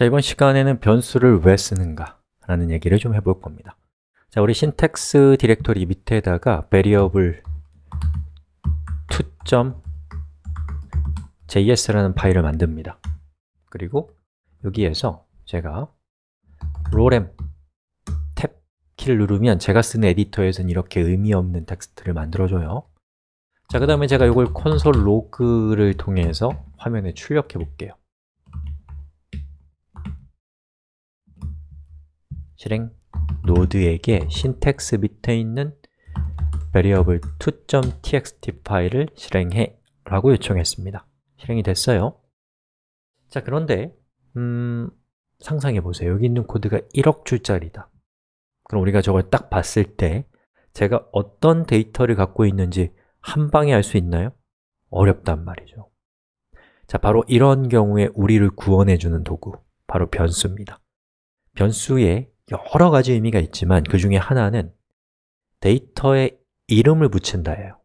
자, 이번 시간에는 변수를 왜 쓰는가 라는 얘기를 좀 해볼 겁니다 자, 우리 신텍스 디렉토리 밑에다가 variable 2.js라는 파일을 만듭니다 그리고 여기에서 제가 r o 롤엠 탭 키를 누르면 제가 쓰는 에디터에서는 이렇게 의미 없는 텍스트를 만들어줘요 자, 그 다음에 제가 이걸 console l o g 를 통해서 화면에 출력해 볼게요 실행 노드에게 신텍스 밑에 있는 variable 2.txt 파일을 실행해 라고 요청했습니다 실행이 됐어요 자 그런데 음, 상상해 보세요 여기 있는 코드가 1억 줄짜리다 그럼 우리가 저걸 딱 봤을 때 제가 어떤 데이터를 갖고 있는지 한 방에 알 수 있나요? 어렵단 말이죠 자, 바로 이런 경우에 우리를 구원해주는 도구 바로 변수입니다 변수에 여러 가지 의미가 있지만 그 중에 하나는 데이터에 이름을 붙인다예요.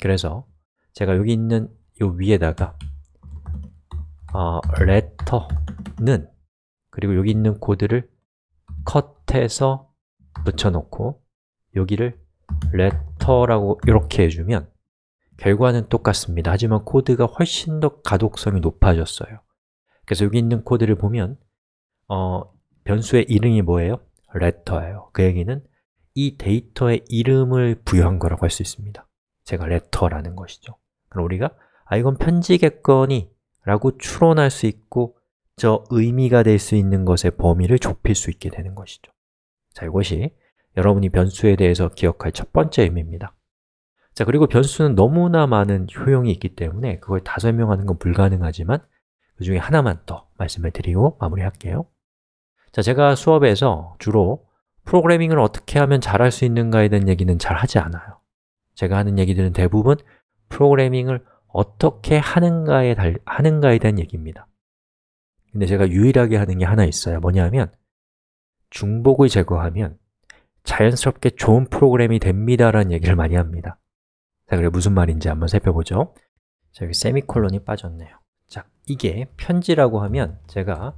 그래서 제가 여기 있는 이 위에다가 어, letter는 그리고 여기 있는 코드를 컷해서 붙여놓고 여기를 letter라고 이렇게 해주면 결과는 똑같습니다. 하지만 코드가 훨씬 더 가독성이 높아졌어요. 그래서 여기 있는 코드를 보면 어, 변수의 이름이 뭐예요? 레터예요그 얘기는 이 데이터의 이름을 부여한 거라고 할 수 있습니다. 제가 레터라는 것이죠. 그럼 우리가 아 이건 편지겠거니 라고 추론할 수 있고 저 의미가 될 수 있는 것의 범위를 좁힐 수 있게 되는 것이죠. 자, 이것이 여러분이 변수에 대해서 기억할 첫 번째 의미입니다. 자, 그리고 변수는 너무나 많은 효용이 있기 때문에 그걸 다 설명하는 건 불가능하지만 그 중에 하나만 더 말씀을 드리고 마무리할게요. 자, 제가 수업에서 주로 프로그래밍을 어떻게 하면 잘 할 수 있는가에 대한 얘기는 잘 하지 않아요. 제가 하는 얘기들은 대부분 프로그래밍을 어떻게 하는가에, 달, 하는가에 대한 얘기입니다. 근데 제가 유일하게 하는 게 하나 있어요. 뭐냐면 중복을 제거하면 자연스럽게 좋은 프로그램이 됩니다라는 얘기를 많이 합니다. 자, 그래 무슨 말인지 한번 살펴보죠. 자, 여기 세미콜론이 빠졌네요. 자, 이게 편지라고 하면 제가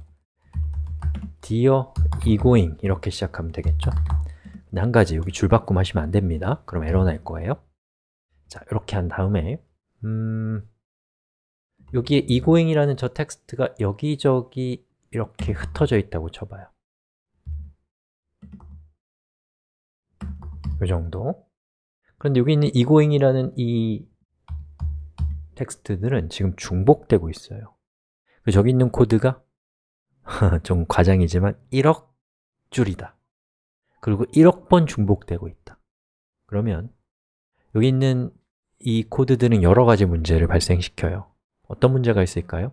dear egoing 이렇게 시작하면 되겠죠? 한 가지, 여기 줄바꿈 하시면 안 됩니다. 그럼 에러 날 거예요. 자, 이렇게 한 다음에 음, 여기에 egoing이라는 저 텍스트가 여기저기 이렇게 흩어져 있다고 쳐봐요. 이 정도 그런데 여기 있는 egoing이라는 이 텍스트들은 지금 중복되고 있어요 저기 있는 코드가 좀 과장이지만 1억 줄이다. 그리고 1억 번 중복되고 있다. 그러면 여기 있는 이 코드들은 여러 가지 문제를 발생시켜요. 어떤 문제가 있을까요?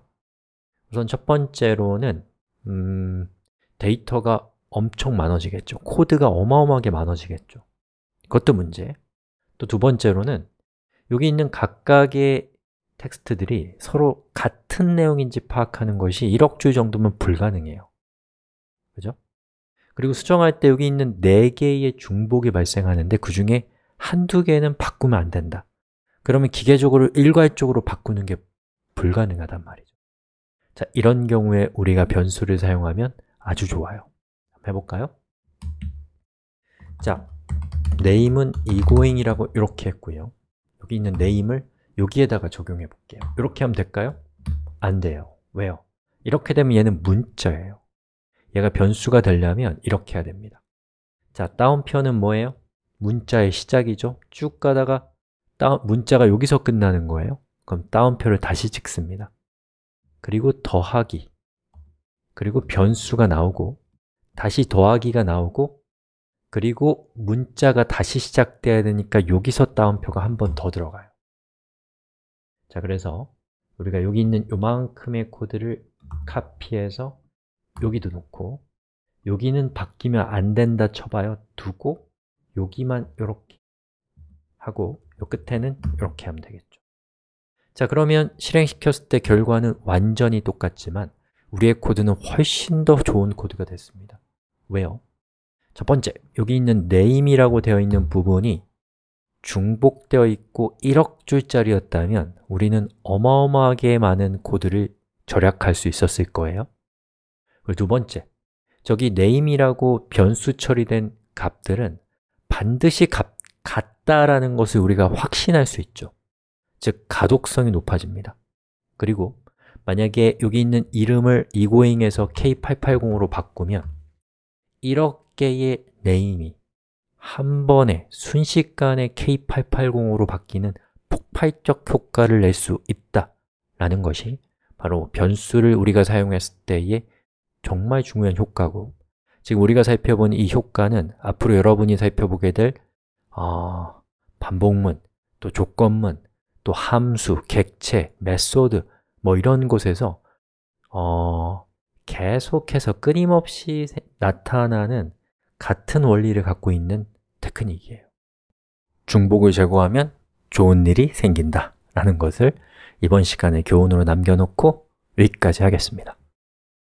우선 첫 번째로는 음, 데이터가 엄청 많아지겠죠. 코드가 어마어마하게 많아지겠죠. 그것도 문제. 또 두 번째로는 여기 있는 각각의 텍스트들이 서로 같은 내용인지 파악하는 것이 1억 줄 정도면 불가능해요 그죠? 그리고 수정할 때 여기 있는 4개의 중복이 발생하는데 그 중에 한두 개는 바꾸면 안 된다 그러면 기계적으로 일괄적으로 바꾸는 게 불가능하단 말이죠 자, 이런 경우에 우리가 변수를 사용하면 아주 좋아요 해볼까요? 자, name은 egoing이라고 이렇게 했고요 여기 있는 name을 여기에다가 적용해 볼게요 이렇게 하면 될까요? 안 돼요 왜요? 이렇게 되면 얘는 문자예요 얘가 변수가 되려면 이렇게 해야 됩니다 자, 다운표는 뭐예요? 문자의 시작이죠 쭉 가다가 다운, 문자가 여기서 끝나는 거예요 그럼 다운표를 다시 찍습니다 그리고 더하기 그리고 변수가 나오고 다시 더하기가 나오고 그리고 문자가 다시 시작돼야 되니까 여기서 다운표가 한 번 더 들어가요 자, 그래서 우리가 여기 있는 요만큼의 코드를 카피해서 여기도 놓고 여기는 바뀌면 안 된다 쳐봐요. 두고 여기만 이렇게 하고 요 끝에는 이렇게 하면 되겠죠. 자, 그러면 실행시켰을 때 결과는 완전히 똑같지만 우리의 코드는 훨씬 더 좋은 코드가 됐습니다. 왜요? 첫 번째, 여기 있는 name이라고 되어 있는 부분이 중복되어 있고 1억 줄짜리였다면 우리는 어마어마하게 많은 코드를 절약할 수 있었을 거예요 그리고 두 번째, 저기 name이라고 변수 처리된 값들은 반드시 값 같다라는 것을 우리가 확신할 수 있죠 즉, 가독성이 높아집니다 그리고 만약에 여기 있는 이름을 이고잉에서 K880으로 바꾸면 1억 개의 name이 한 번에 순식간에 K880으로 바뀌는 폭발적 효과를 낼 수 있다라는 것이 바로 변수를 우리가 사용했을 때의 정말 중요한 효과고 지금 우리가 살펴본 이 효과는 앞으로 여러분이 살펴보게 될 어, 반복문, 또 조건문, 또 함수, 객체, 메소드 뭐 이런 곳에서 어, 계속해서 끊임없이 나타나는 같은 원리를 갖고 있는 테크닉이에요. 중복을 제거하면 좋은 일이 생긴다 라는 것을 이번 시간에 교훈으로 남겨놓고 여기까지 하겠습니다.